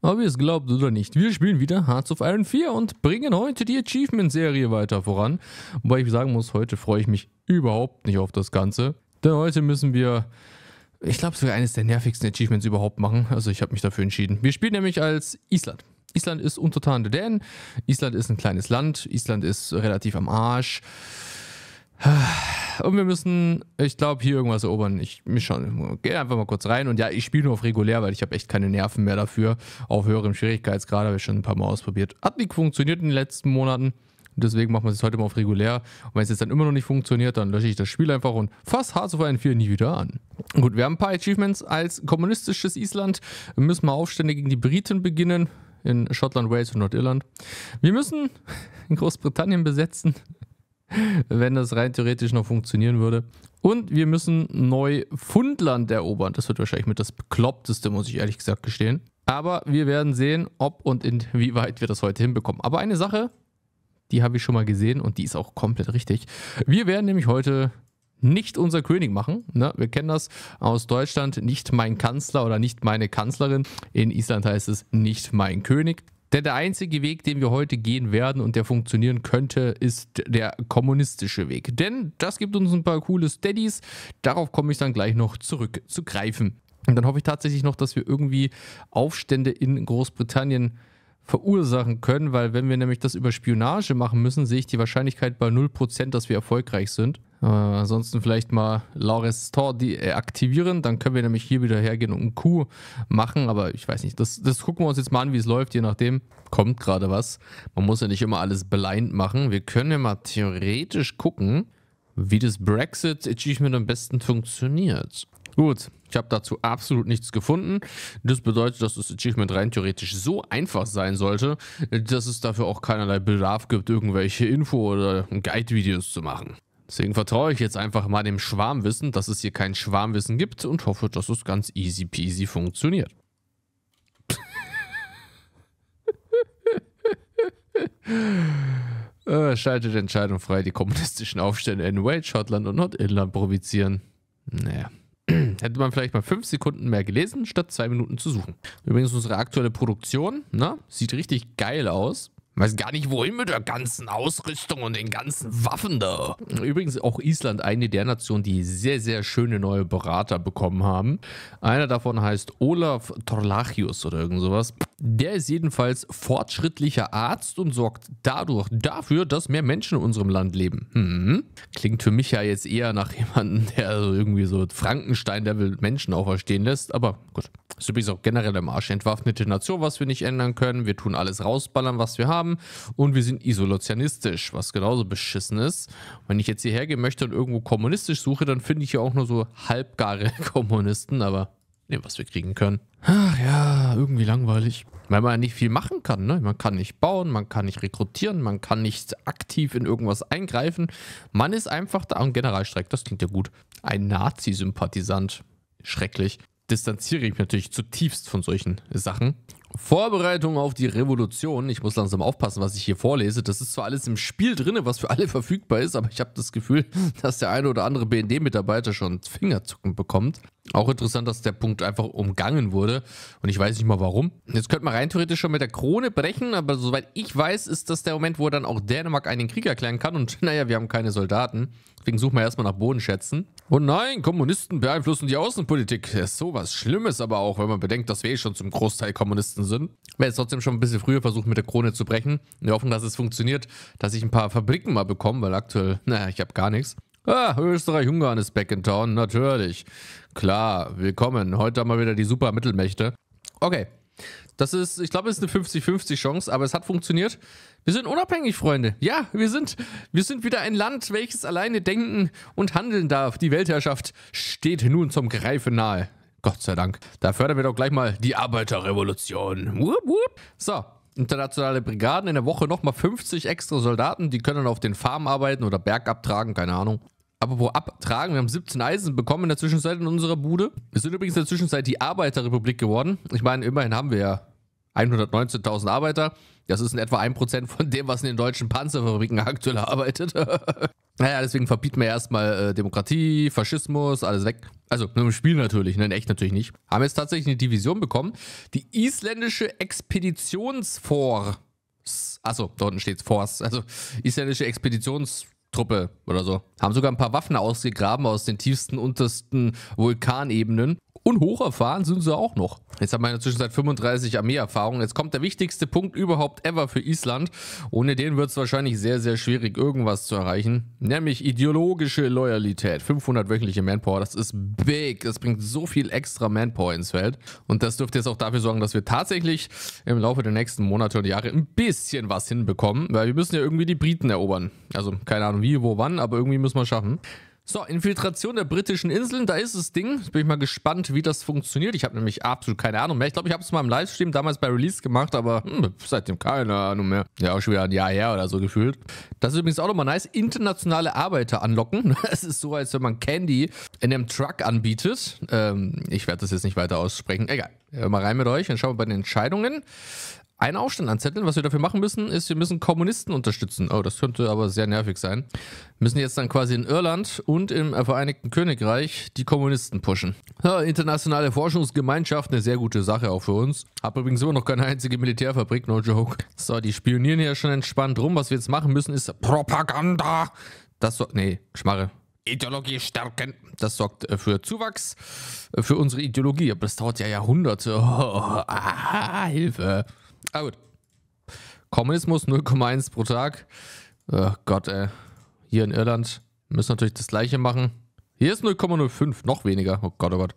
Ob ihr es glaubt oder nicht, wir spielen wieder Hearts of Iron 4 und bringen heute die Achievement-Serie weiter voran. Wobei ich sagen muss, heute freue ich mich überhaupt nicht auf das Ganze. Denn heute müssen wir, ich glaube, sogar eines der nervigsten Achievements überhaupt machen. Also ich habe mich dafür entschieden. Wir spielen nämlich als Island. Island ist untertan der Dänen. Island ist ein kleines Land. Island ist relativ am Arsch. Und wir müssen, ich glaube, hier irgendwas erobern. Ich mich schon, geh einfach mal kurz rein. Und ja, ich spiele nur auf regulär, weil ich habe echt keine Nerven mehr dafür. Auf höherem Schwierigkeitsgrad habe ich schon ein paar Mal ausprobiert. Hat nicht funktioniert in den letzten Monaten. Deswegen machen wir es heute mal auf regulär. Und wenn es jetzt dann immer noch nicht funktioniert, dann lösche ich das Spiel einfach und fasse Hearts of Iron 4 nie wieder an. Gut, wir haben ein paar Achievements als kommunistisches Island. Wir müssen mal Aufstände gegen die Briten beginnen. In Schottland, Wales und Nordirland. Wir müssen in Großbritannien besetzen wenn das rein theoretisch noch funktionieren würde. Und wir müssen Neufundland erobern. Das wird wahrscheinlich mit das Bekloppteste, muss ich ehrlich gesagt gestehen. Aber wir werden sehen, ob und inwieweit wir das heute hinbekommen. Aber eine Sache, die habe ich schon mal gesehen und die ist auch komplett richtig. Wir werden nämlich heute nicht unser König machen. Ne? Wir kennen das aus Deutschland, nicht mein Kanzler oder nicht meine Kanzlerin. In Island heißt es nicht mein König. Denn der einzige Weg, den wir heute gehen werden und der funktionieren könnte, ist der kommunistische Weg. Denn das gibt uns ein paar coole Steadies. Darauf komme ich dann gleich noch zurück zu greifen. Und dann hoffe ich tatsächlich noch, dass wir irgendwie Aufstände in Großbritannien verursachen können, weil wenn wir nämlich das über Spionage machen müssen, sehe ich die Wahrscheinlichkeit bei 0%, dass wir erfolgreich sind. Äh, ansonsten vielleicht mal Laures Tor deaktivieren, äh, dann können wir nämlich hier wieder hergehen und ein Q machen, aber ich weiß nicht, das, das gucken wir uns jetzt mal an, wie es läuft, je nachdem, kommt gerade was. Man muss ja nicht immer alles blind machen, wir können ja mal theoretisch gucken, wie das Brexit-Achievement am besten funktioniert. Gut, ich habe dazu absolut nichts gefunden. Das bedeutet, dass das Achievement rein theoretisch so einfach sein sollte, dass es dafür auch keinerlei Bedarf gibt, irgendwelche Info- oder Guide-Videos zu machen. Deswegen vertraue ich jetzt einfach mal dem Schwarmwissen, dass es hier kein Schwarmwissen gibt und hoffe, dass es ganz easy peasy funktioniert. äh, schaltet Entscheidung frei, die kommunistischen Aufstände in Wales, Schottland und Nordirland provozieren. Naja. Hätte man vielleicht mal fünf Sekunden mehr gelesen, statt zwei Minuten zu suchen. Übrigens unsere aktuelle Produktion, na, sieht richtig geil aus. Weiß gar nicht, wohin mit der ganzen Ausrüstung und den ganzen Waffen da. Übrigens auch Island eine der Nationen, die sehr, sehr schöne neue Berater bekommen haben. Einer davon heißt Olaf Torlachius oder irgend sowas. Der ist jedenfalls fortschrittlicher Arzt und sorgt dadurch dafür, dass mehr Menschen in unserem Land leben. Hm. Klingt für mich ja jetzt eher nach jemandem, der also irgendwie so Frankenstein-Level Menschen auferstehen lässt, aber gut. ist übrigens auch generell im Arsch. Entwaffnete Nation, was wir nicht ändern können. Wir tun alles rausballern, was wir haben. Und wir sind isolationistisch, was genauso beschissen ist. Wenn ich jetzt hierher gehen möchte und irgendwo kommunistisch suche, dann finde ich ja auch nur so halbgare Kommunisten, aber nehmen, was wir kriegen können. Ach ja, irgendwie langweilig. Weil man ja nicht viel machen kann, ne? Man kann nicht bauen, man kann nicht rekrutieren, man kann nicht aktiv in irgendwas eingreifen. Man ist einfach da am Generalstreik, das klingt ja gut. Ein Nazi-Sympathisant. Schrecklich. Distanziere ich mich natürlich zutiefst von solchen Sachen. Vorbereitung auf die Revolution. Ich muss langsam aufpassen, was ich hier vorlese. Das ist zwar alles im Spiel drin, was für alle verfügbar ist, aber ich habe das Gefühl, dass der eine oder andere BND-Mitarbeiter schon Fingerzucken bekommt. Auch interessant, dass der Punkt einfach umgangen wurde und ich weiß nicht mal warum. Jetzt könnte man rein theoretisch schon mit der Krone brechen, aber soweit ich weiß, ist das der Moment, wo dann auch Dänemark einen Krieg erklären kann und naja, wir haben keine Soldaten. Deswegen suchen wir erstmal nach Bodenschätzen. Und nein, Kommunisten beeinflussen die Außenpolitik. Das ist sowas Schlimmes aber auch, wenn man bedenkt, dass wir eh schon zum Großteil Kommunisten Optimisten sind. Ich werde jetzt trotzdem schon ein bisschen früher versuchen, mit der Krone zu brechen. Wir hoffen, dass es funktioniert, dass ich ein paar Fabriken mal bekomme, weil aktuell, naja, ich habe gar nichts. Ah, Österreich-Ungarn ist back in town, natürlich. Klar, willkommen. Heute haben wir wieder die super Mittelmächte. Okay, das ist, ich glaube, es ist eine 50-50 Chance, aber es hat funktioniert. Wir sind unabhängig, Freunde. Ja, wir sind, wir sind wieder ein Land, welches alleine denken und handeln darf. Die Weltherrschaft steht nun zum Greifen nahe. Gott sei Dank. Da fördern wir doch gleich mal die Arbeiterrevolution. Wupp, wupp. So, internationale Brigaden in der Woche nochmal 50 extra Soldaten, die können dann auf den Farmen arbeiten oder Berg abtragen, keine Ahnung. Aber wo abtragen? Wir haben 17 Eisen bekommen in der Zwischenzeit in unserer Bude. Wir sind übrigens in der Zwischenzeit die Arbeiterrepublik geworden. Ich meine, immerhin haben wir ja 119.000 Arbeiter. Das ist in etwa 1% von dem, was in den deutschen Panzerfabriken aktuell arbeitet. naja, deswegen verbieten wir erstmal äh, Demokratie, Faschismus, alles weg. Also nur im Spiel natürlich, ne? in echt natürlich nicht. Haben jetzt tatsächlich eine Division bekommen. Die isländische Expeditionsforce. Achso, dort unten steht Force. Also isländische Expeditionstruppe oder so. Haben sogar ein paar Waffen ausgegraben aus den tiefsten, untersten Vulkanebenen und hocherfahren sind sie auch noch. Jetzt haben wir in der Zwischenzeit 35 Armeeerfahrung. Jetzt kommt der wichtigste Punkt überhaupt ever für Island. Ohne den wird es wahrscheinlich sehr, sehr schwierig, irgendwas zu erreichen. Nämlich ideologische Loyalität. 500 wöchentliche Manpower, das ist big. Das bringt so viel extra Manpower ins Feld. Und das dürfte jetzt auch dafür sorgen, dass wir tatsächlich im Laufe der nächsten Monate und Jahre ein bisschen was hinbekommen. Weil wir müssen ja irgendwie die Briten erobern. Also keine Ahnung wie, wo, wann, aber irgendwie müssen wir es schaffen. So, Infiltration der britischen Inseln, da ist das Ding. Jetzt bin ich mal gespannt, wie das funktioniert. Ich habe nämlich absolut keine Ahnung mehr. Ich glaube, ich habe es mal im Livestream damals bei Release gemacht, aber hm, seitdem keine Ahnung mehr. Ja, auch schon wieder ein Jahr her oder so gefühlt. Das ist übrigens auch nochmal nice. Internationale Arbeiter anlocken. Es ist so, als wenn man Candy in einem Truck anbietet. Ähm, ich werde das jetzt nicht weiter aussprechen. Egal. Mal rein mit euch. Dann schauen wir bei den Entscheidungen einen Aufstand anzetteln. Was wir dafür machen müssen, ist, wir müssen Kommunisten unterstützen. Oh, das könnte aber sehr nervig sein. Wir müssen jetzt dann quasi in Irland und im Vereinigten Königreich die Kommunisten pushen. Ja, internationale Forschungsgemeinschaft, eine sehr gute Sache auch für uns. Hab übrigens immer noch keine einzige Militärfabrik, no joke. So, die spionieren hier schon entspannt rum. Was wir jetzt machen müssen, ist Propaganda. Das so, nee, Schmarre. Ideologie stärken. Das sorgt äh, für Zuwachs äh, für unsere Ideologie, aber das dauert ja Jahrhunderte. Oh, ah, Hilfe. Ah gut. Kommunismus 0,1 pro Tag. Oh Gott, ey. Hier in Irland müssen natürlich das gleiche machen. Hier ist 0,05, noch weniger. Oh Gott, oh Gott.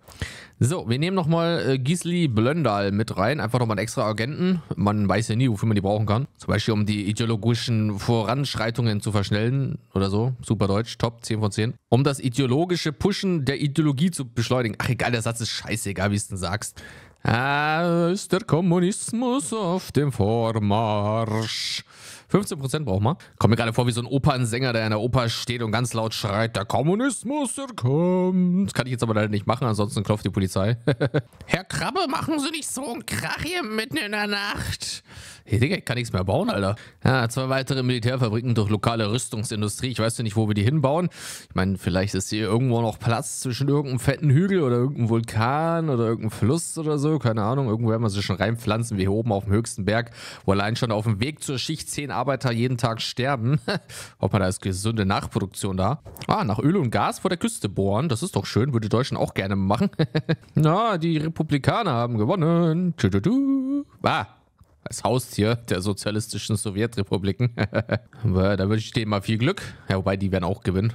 So, wir nehmen nochmal äh, Gisli Blöndal mit rein. Einfach nochmal einen extra Agenten. Man weiß ja nie, wofür man die brauchen kann. Zum Beispiel, um die ideologischen Voranschreitungen zu verschnellen oder so. Super Deutsch, top, 10 von 10. Um das ideologische Pushen der Ideologie zu beschleunigen. Ach egal, der Satz ist scheißegal, wie es denn sagst. Ah, ist der Kommunismus auf dem Vormarsch. 15% braucht man. Kommt mir gerade vor wie so ein Opernsänger, der in der Oper steht und ganz laut schreit, der Kommunismus, der kommt. Das Kann ich jetzt aber leider nicht machen, ansonsten klopft die Polizei. Herr Krabbe, machen Sie nicht so einen Krach hier mitten in der Nacht. Hey, Digga, ich kann nichts mehr bauen, Alter. Ja, zwei weitere Militärfabriken durch lokale Rüstungsindustrie. Ich weiß ja nicht, wo wir die hinbauen. Ich meine, vielleicht ist hier irgendwo noch Platz zwischen irgendeinem fetten Hügel oder irgendeinem Vulkan oder irgendeinem Fluss oder so. Keine Ahnung. Irgendwo werden wir sie schon reinpflanzen. wie hier oben auf dem höchsten Berg, wo allein schon auf dem Weg zur Schicht zehn Arbeiter jeden Tag sterben. Ob man da ist gesunde Nachproduktion da. Ah, nach Öl und Gas vor der Küste bohren. Das ist doch schön. Würde Deutschland auch gerne machen. Na, die Republikaner haben gewonnen. Tududu. Ah, als Haustier der sozialistischen Sowjetrepubliken. da wünsche ich denen mal viel Glück. Ja, wobei, die werden auch gewinnen.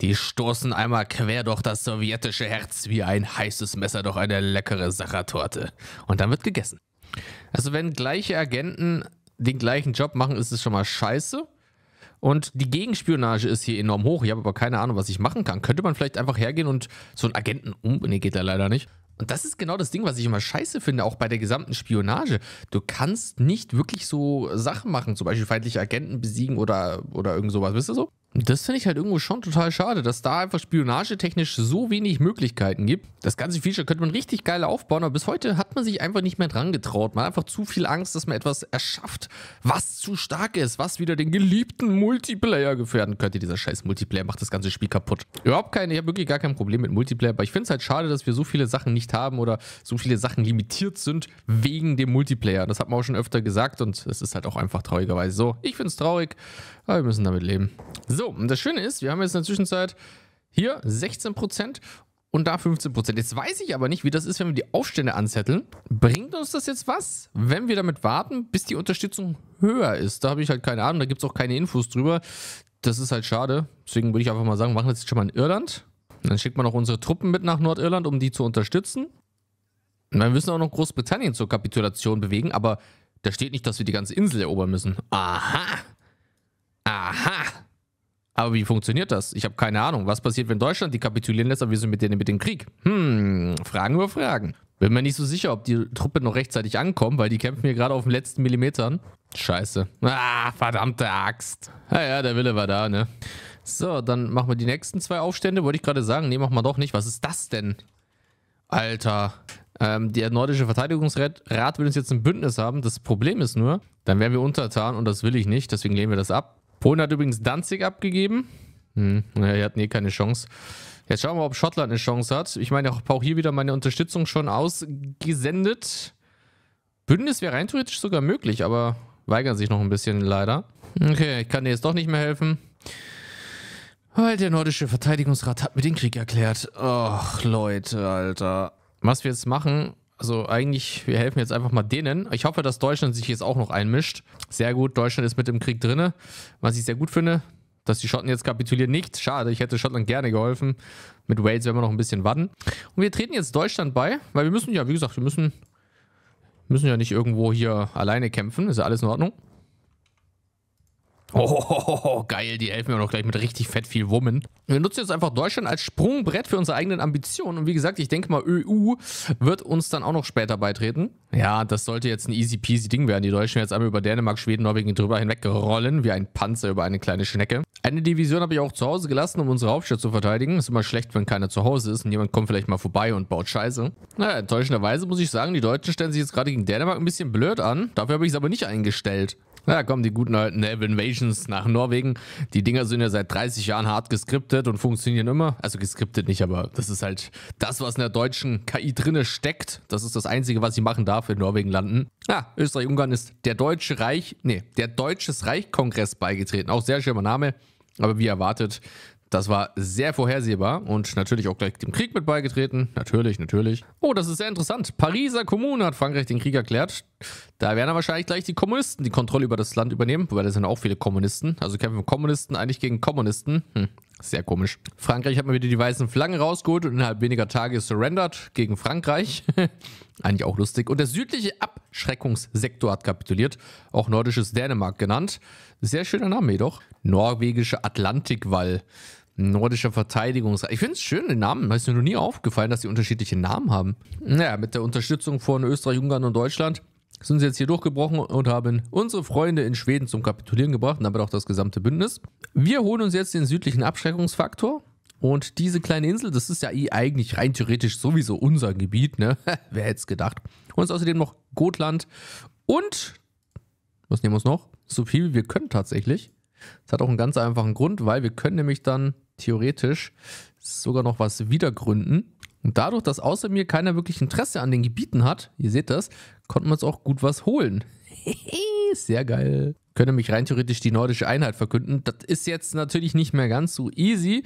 Die stoßen einmal quer durch das sowjetische Herz wie ein heißes Messer durch eine leckere Sachertorte. Und dann wird gegessen. Also wenn gleiche Agenten den gleichen Job machen, ist es schon mal scheiße. Und die Gegenspionage ist hier enorm hoch. Ich habe aber keine Ahnung, was ich machen kann. Könnte man vielleicht einfach hergehen und so einen Agenten um... Nee, geht da leider nicht. Und das ist genau das Ding, was ich immer scheiße finde, auch bei der gesamten Spionage. Du kannst nicht wirklich so Sachen machen, zum Beispiel feindliche Agenten besiegen oder, oder irgend sowas, wisst ihr so? Das finde ich halt irgendwo schon total schade, dass da einfach spionagetechnisch so wenig Möglichkeiten gibt. Das ganze Feature könnte man richtig geil aufbauen, aber bis heute hat man sich einfach nicht mehr dran getraut. Man hat einfach zu viel Angst, dass man etwas erschafft, was zu stark ist, was wieder den geliebten Multiplayer gefährden könnte. Dieser scheiß Multiplayer macht das ganze Spiel kaputt. Überhaupt keine, ich habe wirklich gar kein Problem mit Multiplayer, aber ich finde es halt schade, dass wir so viele Sachen nicht haben oder so viele Sachen limitiert sind wegen dem Multiplayer. Das hat man auch schon öfter gesagt und es ist halt auch einfach traurigerweise so. Ich finde es traurig. Aber wir müssen damit leben. So, und das Schöne ist, wir haben jetzt in der Zwischenzeit hier 16% und da 15%. Jetzt weiß ich aber nicht, wie das ist, wenn wir die Aufstände anzetteln. Bringt uns das jetzt was, wenn wir damit warten, bis die Unterstützung höher ist? Da habe ich halt keine Ahnung, da gibt es auch keine Infos drüber. Das ist halt schade. Deswegen würde ich einfach mal sagen, machen wir das jetzt schon mal in Irland. dann schickt man auch unsere Truppen mit nach Nordirland, um die zu unterstützen. Und wir müssen auch noch Großbritannien zur Kapitulation bewegen, aber da steht nicht, dass wir die ganze Insel erobern müssen. Aha! Aha! Aber wie funktioniert das? Ich habe keine Ahnung. Was passiert, wenn Deutschland die kapitulieren lässt, aber wir sind mit denen mit dem Krieg? Hm, Fragen über Fragen. Bin mir nicht so sicher, ob die Truppe noch rechtzeitig ankommt, weil die kämpfen hier gerade auf den letzten Millimetern. Scheiße. Ah, verdammte Axt. Naja, ah der Wille war da, ne? So, dann machen wir die nächsten zwei Aufstände. Wollte ich gerade sagen. Nee, machen wir doch nicht. Was ist das denn? Alter. Ähm, der nordische Verteidigungsrat will uns jetzt ein Bündnis haben. Das Problem ist nur, dann wären wir untertan und das will ich nicht. Deswegen lehnen wir das ab. Polen hat übrigens Danzig abgegeben. Hm, naja, die hatten eh keine Chance. Jetzt schauen wir, mal, ob Schottland eine Chance hat. Ich meine, ich auch hier wieder meine Unterstützung schon ausgesendet. Bündnis wäre rein theoretisch sogar möglich, aber weigern sich noch ein bisschen leider. Okay, ich kann dir jetzt doch nicht mehr helfen. Weil der nordische Verteidigungsrat hat mir den Krieg erklärt. Och, Leute, Alter. Was wir jetzt machen, also eigentlich, wir helfen jetzt einfach mal denen. Ich hoffe, dass Deutschland sich jetzt auch noch einmischt. Sehr gut, Deutschland ist mit im Krieg drinne, was ich sehr gut finde. Dass die Schotten jetzt kapitulieren, nicht. Schade, ich hätte Schottland gerne geholfen. Mit Wales werden wir noch ein bisschen warten. Und wir treten jetzt Deutschland bei, weil wir müssen ja, wie gesagt, wir müssen, müssen ja nicht irgendwo hier alleine kämpfen. Ist ja alles in Ordnung. Oh, geil, die helfen mir noch gleich mit richtig fett viel Wummen. Wir nutzen jetzt einfach Deutschland als Sprungbrett für unsere eigenen Ambitionen. Und wie gesagt, ich denke mal, EU wird uns dann auch noch später beitreten. Ja, das sollte jetzt ein easy peasy Ding werden. Die Deutschen jetzt einmal über Dänemark, Schweden, Norwegen drüber hinwegrollen, wie ein Panzer über eine kleine Schnecke. Eine Division habe ich auch zu Hause gelassen, um unsere Hauptstadt zu verteidigen. Ist immer schlecht, wenn keiner zu Hause ist und jemand kommt vielleicht mal vorbei und baut Scheiße. Naja, enttäuschenderweise muss ich sagen, die Deutschen stellen sich jetzt gerade gegen Dänemark ein bisschen blöd an. Dafür habe ich es aber nicht eingestellt. Da kommen die guten alten Invasions nach Norwegen. Die Dinger sind ja seit 30 Jahren hart geskriptet und funktionieren immer. Also geskriptet nicht, aber das ist halt das, was in der deutschen KI drinne steckt. Das ist das Einzige, was sie machen darf in Norwegen landen. Ja, ah, Österreich-Ungarn ist der Deutsche Reich, nee, der Deutsches Reich-Kongress beigetreten. Auch sehr schöner Name. Aber wie erwartet, das war sehr vorhersehbar und natürlich auch gleich dem Krieg mit beigetreten. Natürlich, natürlich. Oh, das ist sehr interessant. Pariser Kommune hat Frankreich den Krieg erklärt. Da werden dann wahrscheinlich gleich die Kommunisten die Kontrolle über das Land übernehmen, wobei da sind auch viele Kommunisten. Also kämpfen Kommunisten eigentlich gegen Kommunisten. Hm, sehr komisch. Frankreich hat mal wieder die weißen Flaggen rausgeholt und innerhalb weniger Tage surrendert gegen Frankreich. eigentlich auch lustig. Und der südliche Abschreckungssektor hat kapituliert, auch nordisches Dänemark genannt. Sehr schöner Name jedoch. Norwegische Atlantikwall. Nordischer Verteidigungsrat. Ich finde es schön, den Namen. Ist mir noch nie aufgefallen, dass die unterschiedliche Namen haben. Naja, mit der Unterstützung von Österreich, Ungarn und Deutschland sind sie jetzt hier durchgebrochen und haben unsere Freunde in Schweden zum Kapitulieren gebracht und damit auch das gesamte Bündnis. Wir holen uns jetzt den südlichen Abschreckungsfaktor. Und diese kleine Insel, das ist ja eh eigentlich rein theoretisch sowieso unser Gebiet, ne? Wer hätte es gedacht? Uns außerdem noch Gotland und was nehmen wir uns noch? So viel wie wir können tatsächlich. Das hat auch einen ganz einfachen Grund, weil wir können nämlich dann theoretisch sogar noch was wiedergründen. Und dadurch, dass außer mir keiner wirklich Interesse an den Gebieten hat, ihr seht das, konnten wir uns auch gut was holen. Sehr geil. Können mich rein theoretisch die nordische Einheit verkünden. Das ist jetzt natürlich nicht mehr ganz so easy,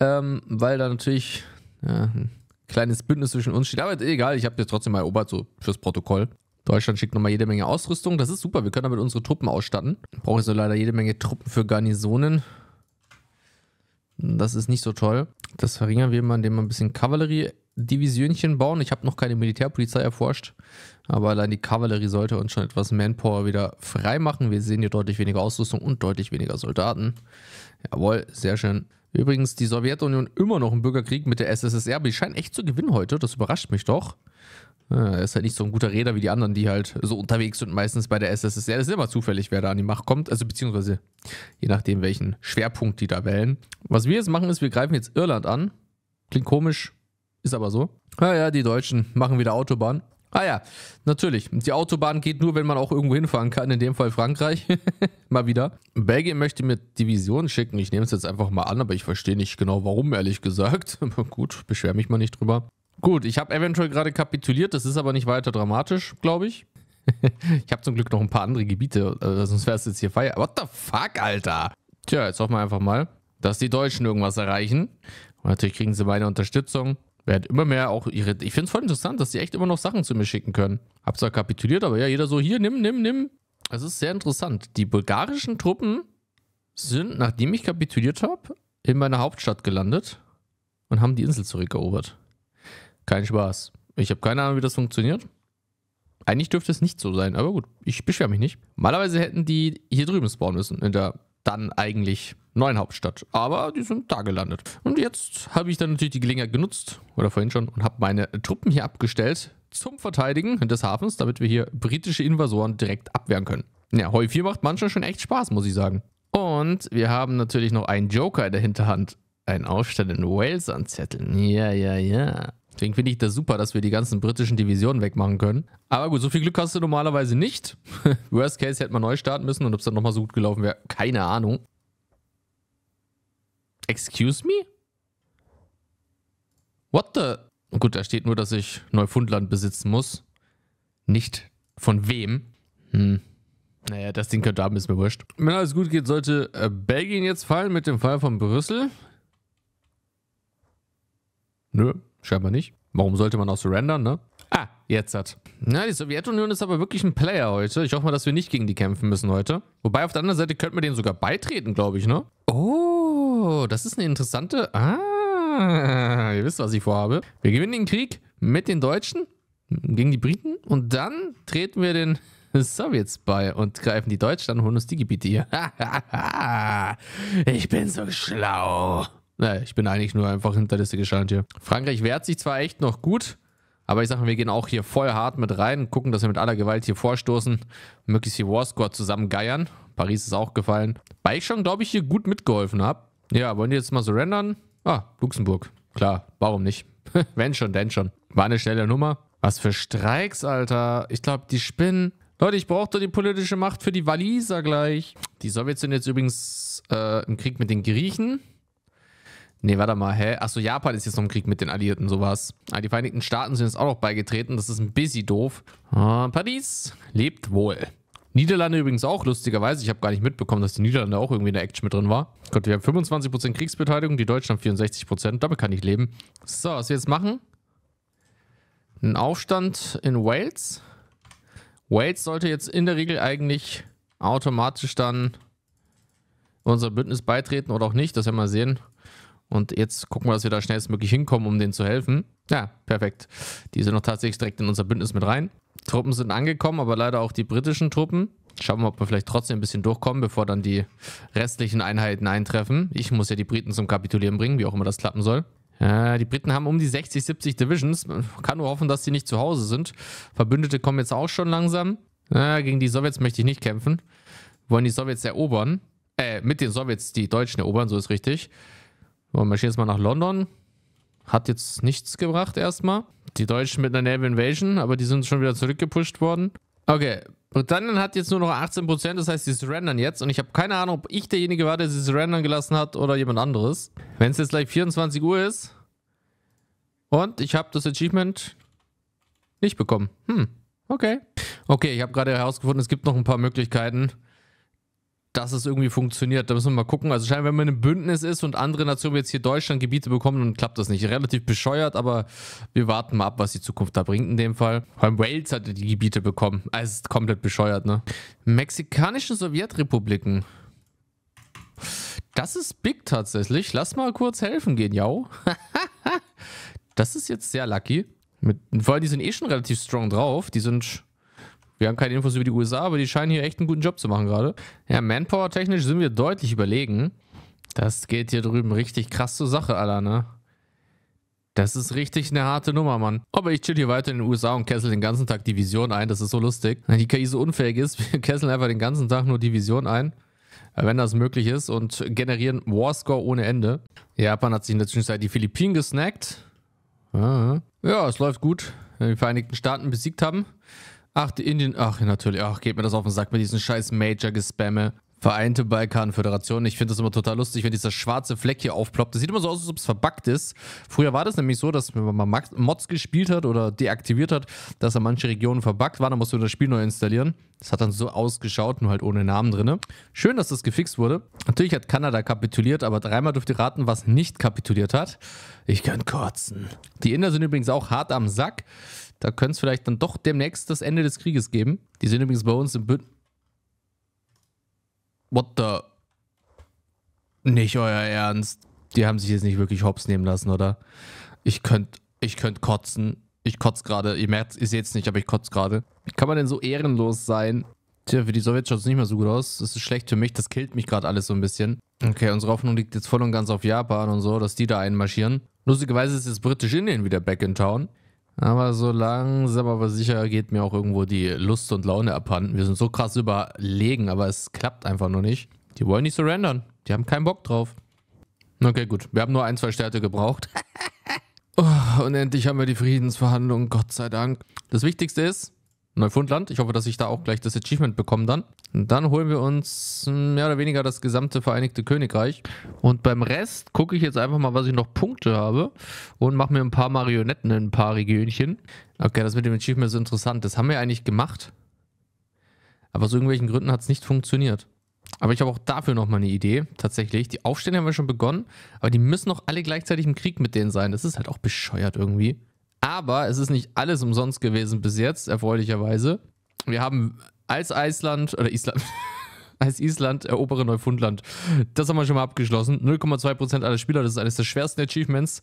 ähm, weil da natürlich ja, äh, ein kleines Bündnis zwischen uns steht. Aber egal, ich habe jetzt trotzdem mal erobert, so fürs Protokoll. Deutschland schickt nochmal jede Menge Ausrüstung. Das ist super. Wir können damit unsere Truppen ausstatten. Brauche ich so leider jede Menge Truppen für Garnisonen. Das ist nicht so toll. Das verringern wir mal, indem wir ein bisschen kavallerie Kavalleriedivisionchen bauen. Ich habe noch keine Militärpolizei erforscht, aber allein die Kavallerie sollte uns schon etwas Manpower wieder frei machen. Wir sehen hier deutlich weniger Ausrüstung und deutlich weniger Soldaten. Jawohl, sehr schön. Übrigens, die Sowjetunion immer noch im Bürgerkrieg mit der SSSR, aber die scheinen echt zu gewinnen heute. Das überrascht mich doch. Er ist halt nicht so ein guter Räder wie die anderen, die halt so unterwegs sind. Meistens bei der SSSR das ist immer zufällig, wer da an die Macht kommt. Also beziehungsweise je nachdem, welchen Schwerpunkt die da wählen. Was wir jetzt machen, ist, wir greifen jetzt Irland an. Klingt komisch, ist aber so. Ah ja, die Deutschen machen wieder Autobahn. Ah ja, natürlich. Die Autobahn geht nur, wenn man auch irgendwo hinfahren kann. In dem Fall Frankreich. mal wieder. Belgien möchte mir Divisionen schicken. Ich nehme es jetzt einfach mal an, aber ich verstehe nicht genau warum, ehrlich gesagt. Aber gut, beschwer mich mal nicht drüber. Gut, ich habe eventuell gerade kapituliert, das ist aber nicht weiter dramatisch, glaube ich. ich habe zum Glück noch ein paar andere Gebiete, also sonst wäre es jetzt hier Feier. What the fuck, Alter? Tja, jetzt hoffen wir einfach mal, dass die Deutschen irgendwas erreichen. Und natürlich kriegen sie meine Unterstützung. Werden immer mehr auch ihre. Ich finde es voll interessant, dass sie echt immer noch Sachen zu mir schicken können. Hab zwar kapituliert, aber ja, jeder so, hier, nimm, nimm, nimm. Es ist sehr interessant. Die bulgarischen Truppen sind, nachdem ich kapituliert habe, in meiner Hauptstadt gelandet und haben die Insel zurückerobert. Kein Spaß. Ich habe keine Ahnung, wie das funktioniert. Eigentlich dürfte es nicht so sein, aber gut, ich beschwere mich nicht. Malerweise hätten die hier drüben spawnen müssen, in der dann eigentlich neuen Hauptstadt. Aber die sind da gelandet. Und jetzt habe ich dann natürlich die Gelegenheit genutzt, oder vorhin schon, und habe meine Truppen hier abgestellt zum Verteidigen des Hafens, damit wir hier britische Invasoren direkt abwehren können. Ja, Heu 4 macht manchmal schon echt Spaß, muss ich sagen. Und wir haben natürlich noch einen Joker in der Hinterhand. Ein Aufstand in Wales anzetteln. Ja, ja, ja. Deswegen finde ich das super, dass wir die ganzen britischen Divisionen wegmachen können. Aber gut, so viel Glück hast du normalerweise nicht. Worst Case hätte man neu starten müssen und ob es dann nochmal so gut gelaufen wäre, keine Ahnung. Excuse me? What the? Gut, da steht nur, dass ich Neufundland besitzen muss. Nicht von wem. Hm. Naja, das Ding könnte haben, ist mir wurscht. Wenn alles gut geht, sollte äh, Belgien jetzt fallen mit dem Fall von Brüssel. Nö, Scheinbar nicht. Warum sollte man auch surrendern, ne? Ah, jetzt hat. Na, die Sowjetunion ist aber wirklich ein Player heute. Ich hoffe mal, dass wir nicht gegen die kämpfen müssen heute. Wobei auf der anderen Seite könnten wir denen sogar beitreten, glaube ich, ne? Oh, das ist eine interessante... Ah, ihr wisst, was ich vorhabe. Wir gewinnen den Krieg mit den Deutschen gegen die Briten und dann treten wir den Sowjets bei und greifen die Deutschen und holen uns die Gebiete hier. ich bin so schlau. Naja, ich bin eigentlich nur einfach hinterlistig geschaltet hier. Frankreich wehrt sich zwar echt noch gut, aber ich sage, wir gehen auch hier voll hart mit rein, gucken, dass wir mit aller Gewalt hier vorstoßen, möglichst die Warscore geiern. Paris ist auch gefallen. Weil ich schon, glaube ich, hier gut mitgeholfen habe. Ja, wollen die jetzt mal surrendern? Ah, Luxemburg. Klar, warum nicht? Wenn schon, denn schon. War eine schnelle Nummer. Was für Streiks, Alter. Ich glaube, die spinnen. Leute, ich brauche doch die politische Macht für die Waliser gleich. Die Sowjets sind jetzt übrigens äh, im Krieg mit den Griechen. Nee, warte mal, hä? Achso, Japan ist jetzt noch im Krieg mit den Alliierten, sowas. Ah, die Vereinigten Staaten sind jetzt auch noch beigetreten, das ist ein bisschen doof. Ah, Paris lebt wohl. Niederlande übrigens auch, lustigerweise. Ich habe gar nicht mitbekommen, dass die Niederlande auch irgendwie in der Action mit drin war. Gott, wir haben 25% Kriegsbeteiligung, die Deutschland 64%, damit kann ich leben. So, was wir jetzt machen? Ein Aufstand in Wales. Wales sollte jetzt in der Regel eigentlich automatisch dann unser Bündnis beitreten oder auch nicht, das werden wir mal sehen. Und jetzt gucken wir, dass wir da schnellstmöglich hinkommen, um denen zu helfen. Ja, perfekt. Die sind noch tatsächlich direkt in unser Bündnis mit rein. Truppen sind angekommen, aber leider auch die britischen Truppen. Schauen wir mal, ob wir vielleicht trotzdem ein bisschen durchkommen, bevor dann die restlichen Einheiten eintreffen. Ich muss ja die Briten zum Kapitulieren bringen, wie auch immer das klappen soll. Ja, die Briten haben um die 60, 70 Divisions. Man kann nur hoffen, dass die nicht zu Hause sind. Verbündete kommen jetzt auch schon langsam. Ja, gegen die Sowjets möchte ich nicht kämpfen. Wollen die Sowjets erobern. Äh, mit den Sowjets die Deutschen erobern, so ist richtig. So, marschieren jetzt mal nach London. Hat jetzt nichts gebracht erstmal. Die Deutschen mit einer Naval Invasion, aber die sind schon wieder zurückgepusht worden. Okay, Britannien hat jetzt nur noch 18%, das heißt, sie surrendern jetzt. Und ich habe keine Ahnung, ob ich derjenige war, der sie surrendern gelassen hat oder jemand anderes. Wenn es jetzt gleich 24 Uhr ist und ich habe das Achievement nicht bekommen. Hm, okay. Okay, ich habe gerade herausgefunden, es gibt noch ein paar Möglichkeiten, dass es irgendwie funktioniert. Da müssen wir mal gucken. Also scheinbar, wenn man im Bündnis ist und andere Nationen jetzt hier Deutschland Gebiete bekommen, dann klappt das nicht. Relativ bescheuert, aber wir warten mal ab, was die Zukunft da bringt in dem Fall. Vor allem Wales hatte die Gebiete bekommen. Also ist komplett bescheuert, ne? Mexikanische Sowjetrepubliken. Das ist big tatsächlich. Lass mal kurz helfen gehen, jau. das ist jetzt sehr lucky. Mit, vor allem, die sind eh schon relativ strong drauf. Die sind wir haben keine Infos über die USA, aber die scheinen hier echt einen guten Job zu machen gerade. Ja, Manpower-technisch sind wir deutlich überlegen. Das geht hier drüben richtig krass zur Sache, Alter, ne? Das ist richtig eine harte Nummer, Mann. Aber ich chill hier weiter in den USA und kessel den ganzen Tag Division ein. Das ist so lustig. Wenn die KI so unfähig ist, wir kesseln einfach den ganzen Tag nur Division ein. Äh, wenn das möglich ist und generieren Warscore ohne Ende. Japan hat sich in der Zwischenzeit die Philippinen gesnackt. Ja, es läuft gut. Wenn wir die Vereinigten Staaten besiegt haben. Ach, die Indien. Ach, natürlich. Ach, geht mir das auf den Sack mit diesen scheiß Major-Gespamme. Vereinte Balkanföderation. Ich finde das immer total lustig, wenn dieser schwarze Fleck hier aufploppt. Das sieht immer so aus, als ob es verbuggt ist. Früher war das nämlich so, dass wenn man mal Mods gespielt hat oder deaktiviert hat, dass dann manche Regionen verbuggt waren, dann musst du das Spiel neu installieren. Das hat dann so ausgeschaut, nur halt ohne Namen drin. Schön, dass das gefixt wurde. Natürlich hat Kanada kapituliert, aber dreimal dürft ihr raten, was nicht kapituliert hat. Ich kann kotzen. Die Inder sind übrigens auch hart am Sack. Da könnte es vielleicht dann doch demnächst das Ende des Krieges geben. Die sind übrigens bei uns im Bündnis. What the? Nicht euer Ernst. Die haben sich jetzt nicht wirklich hops nehmen lassen, oder? Ich könnte ich könnt kotzen. Ich kotze gerade. Ihr merkt, ihr seht es nicht, aber ich kotze gerade. Wie kann man denn so ehrenlos sein? Tja, für die Sowjets schaut es nicht mehr so gut aus. Das ist schlecht für mich. Das killt mich gerade alles so ein bisschen. Okay, unsere Hoffnung liegt jetzt voll und ganz auf Japan und so, dass die da einmarschieren. Lustigerweise ist jetzt Britisch-Indien wieder back in town. Aber so langsam, aber sicher geht mir auch irgendwo die Lust und Laune abhanden. Wir sind so krass überlegen, aber es klappt einfach nur nicht. Die wollen nicht surrendern. Die haben keinen Bock drauf. Okay, gut. Wir haben nur ein, zwei Stärte gebraucht. Oh, und endlich haben wir die Friedensverhandlungen, Gott sei Dank. Das Wichtigste ist, Neufundland. Ich hoffe, dass ich da auch gleich das Achievement bekomme dann. Und dann holen wir uns hm, mehr oder weniger das gesamte Vereinigte Königreich. Und beim Rest gucke ich jetzt einfach mal, was ich noch Punkte habe und mache mir ein paar Marionetten in ein paar Regionchen. Okay, das mit dem Achievement ist interessant. Das haben wir eigentlich gemacht. Aber aus irgendwelchen Gründen hat es nicht funktioniert. Aber ich habe auch dafür nochmal eine Idee, tatsächlich. Die Aufstände haben wir schon begonnen, aber die müssen noch alle gleichzeitig im Krieg mit denen sein. Das ist halt auch bescheuert irgendwie. Aber es ist nicht alles umsonst gewesen bis jetzt, erfreulicherweise. Wir haben als Island oder Island. als Island erobere Neufundland. Das haben wir schon mal abgeschlossen. 0,2% aller Spieler, das ist eines der schwersten Achievements.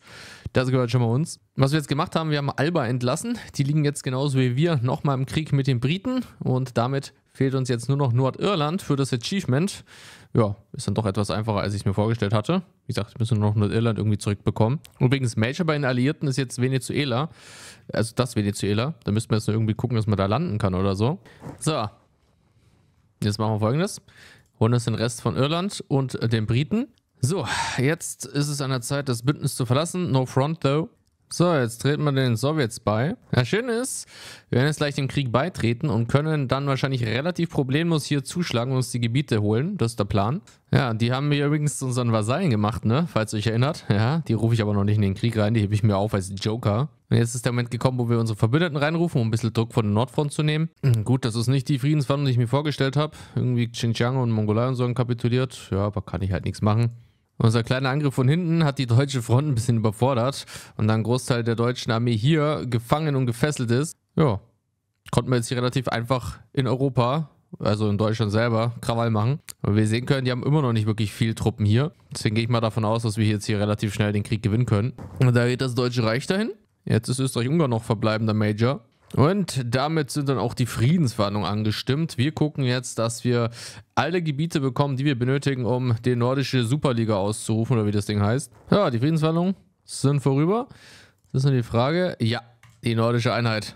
Das gehört schon mal uns. Was wir jetzt gemacht haben, wir haben Alba entlassen. Die liegen jetzt genauso wie wir nochmal im Krieg mit den Briten und damit fehlt uns jetzt nur noch Nordirland für das Achievement ja, ist dann doch etwas einfacher, als ich es mir vorgestellt hatte. Wie gesagt, ich müsste nur noch Nordirland irgendwie zurückbekommen. Übrigens, Major bei den Alliierten ist jetzt Venezuela. Also das Venezuela. Da müssten wir jetzt nur irgendwie gucken, dass man da landen kann oder so. So. Jetzt machen wir folgendes. Holen uns den Rest von Irland und den Briten. So, jetzt ist es an der Zeit, das Bündnis zu verlassen. No front, though. So, jetzt treten wir den Sowjets bei. Das Schöne ist, wir werden jetzt gleich dem Krieg beitreten und können dann wahrscheinlich relativ problemlos hier zuschlagen und uns die Gebiete holen. Das ist der Plan. Ja, die haben wir übrigens zu unseren Vasallen gemacht, ne? Falls ihr euch erinnert. Ja, die rufe ich aber noch nicht in den Krieg rein. Die hebe ich mir auf als Joker. Und jetzt ist der Moment gekommen, wo wir unsere Verbündeten reinrufen, um ein bisschen Druck von der Nordfront zu nehmen. Hm, gut, das ist nicht die Friedensverhandlung, die ich mir vorgestellt habe. Irgendwie Xinjiang und Mongolei und so haben kapituliert. Ja, aber kann ich halt nichts machen. Unser kleiner Angriff von hinten hat die deutsche Front ein bisschen überfordert und da ein Großteil der deutschen Armee hier gefangen und gefesselt ist, ja, konnten wir jetzt hier relativ einfach in Europa, also in Deutschland selber, Krawall machen. Aber wir sehen können, die haben immer noch nicht wirklich viel Truppen hier. Deswegen gehe ich mal davon aus, dass wir jetzt hier relativ schnell den Krieg gewinnen können. Und da geht das Deutsche Reich dahin. Jetzt ist Österreich-Ungarn noch verbleibender Major. Und damit sind dann auch die Friedensverhandlungen angestimmt. Wir gucken jetzt, dass wir alle Gebiete bekommen, die wir benötigen, um die nordische Superliga auszurufen oder wie das Ding heißt. Ja, die Friedensverhandlungen sind vorüber. Das ist nur die Frage. Ja, die nordische Einheit.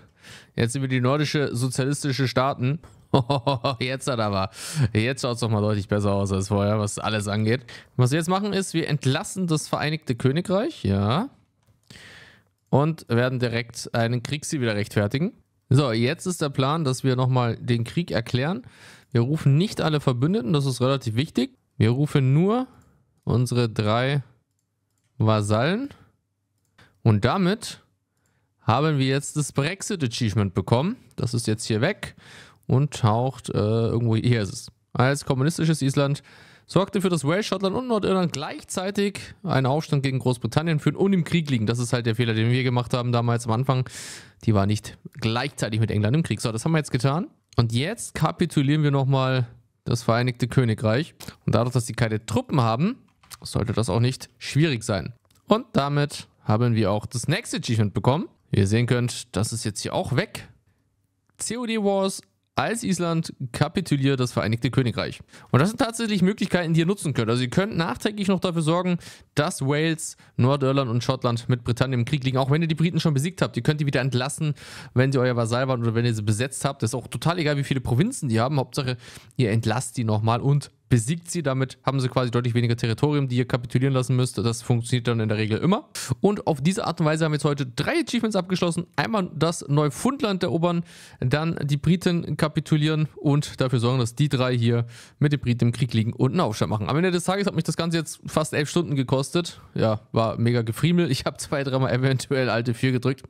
Jetzt sind wir die nordische sozialistische Staaten. jetzt hat er aber. Jetzt schaut es doch mal deutlich besser aus als vorher, was alles angeht. Was wir jetzt machen ist, wir entlassen das Vereinigte Königreich. Ja und werden direkt einen Krieg sie wieder rechtfertigen. So, jetzt ist der Plan, dass wir nochmal den Krieg erklären. Wir rufen nicht alle Verbündeten, das ist relativ wichtig. Wir rufen nur unsere drei Vasallen. Und damit haben wir jetzt das Brexit-Achievement bekommen. Das ist jetzt hier weg und taucht äh, irgendwo, hier ist es. Als kommunistisches Island sorgte für das Welsh, Schottland und Nordirland gleichzeitig einen Aufstand gegen Großbritannien führen und im Krieg liegen. Das ist halt der Fehler, den wir gemacht haben damals am Anfang. Die war nicht gleichzeitig mit England im Krieg. So, das haben wir jetzt getan. Und jetzt kapitulieren wir nochmal das Vereinigte Königreich. Und dadurch, dass sie keine Truppen haben, sollte das auch nicht schwierig sein. Und damit haben wir auch das nächste Achievement bekommen. Wie ihr sehen könnt, das ist jetzt hier auch weg. COD Wars als Island kapituliert das Vereinigte Königreich. Und das sind tatsächlich Möglichkeiten, die ihr nutzen könnt. Also ihr könnt nachträglich noch dafür sorgen, dass Wales, Nordirland und Schottland mit Britannien im Krieg liegen. Auch wenn ihr die Briten schon besiegt habt. Ihr könnt die wieder entlassen, wenn sie euer Vasall waren oder wenn ihr sie besetzt habt. Das ist auch total egal, wie viele Provinzen die haben. Hauptsache, ihr entlasst die nochmal und besiegt sie. Damit haben sie quasi deutlich weniger Territorium, die ihr kapitulieren lassen müsst. Das funktioniert dann in der Regel immer. Und auf diese Art und Weise haben wir jetzt heute drei Achievements abgeschlossen. Einmal das Neufundland erobern, dann die Briten kapitulieren und dafür sorgen, dass die drei hier mit den Briten im Krieg liegen und einen Aufstand machen. Am Ende des Tages hat mich das Ganze jetzt fast elf Stunden gekostet. Ja, war mega gefriemel. Ich habe zwei, dreimal eventuell alte 4 gedrückt.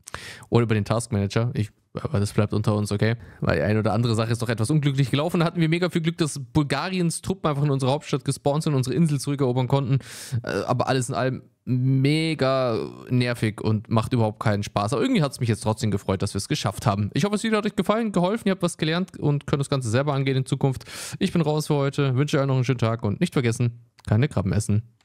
Oder über den Taskmanager. Ich aber das bleibt unter uns, okay? Weil die eine oder andere Sache ist doch etwas unglücklich gelaufen. Da hatten wir mega viel Glück, dass Bulgariens Truppen einfach in unsere Hauptstadt gespawnt sind, und unsere Insel zurückerobern konnten. Äh, aber alles in allem mega nervig und macht überhaupt keinen Spaß. Aber irgendwie hat es mich jetzt trotzdem gefreut, dass wir es geschafft haben. Ich hoffe, es hat euch gefallen, geholfen, ihr habt was gelernt und könnt das Ganze selber angehen in Zukunft. Ich bin raus für heute, wünsche euch noch einen schönen Tag und nicht vergessen, keine Krabben essen.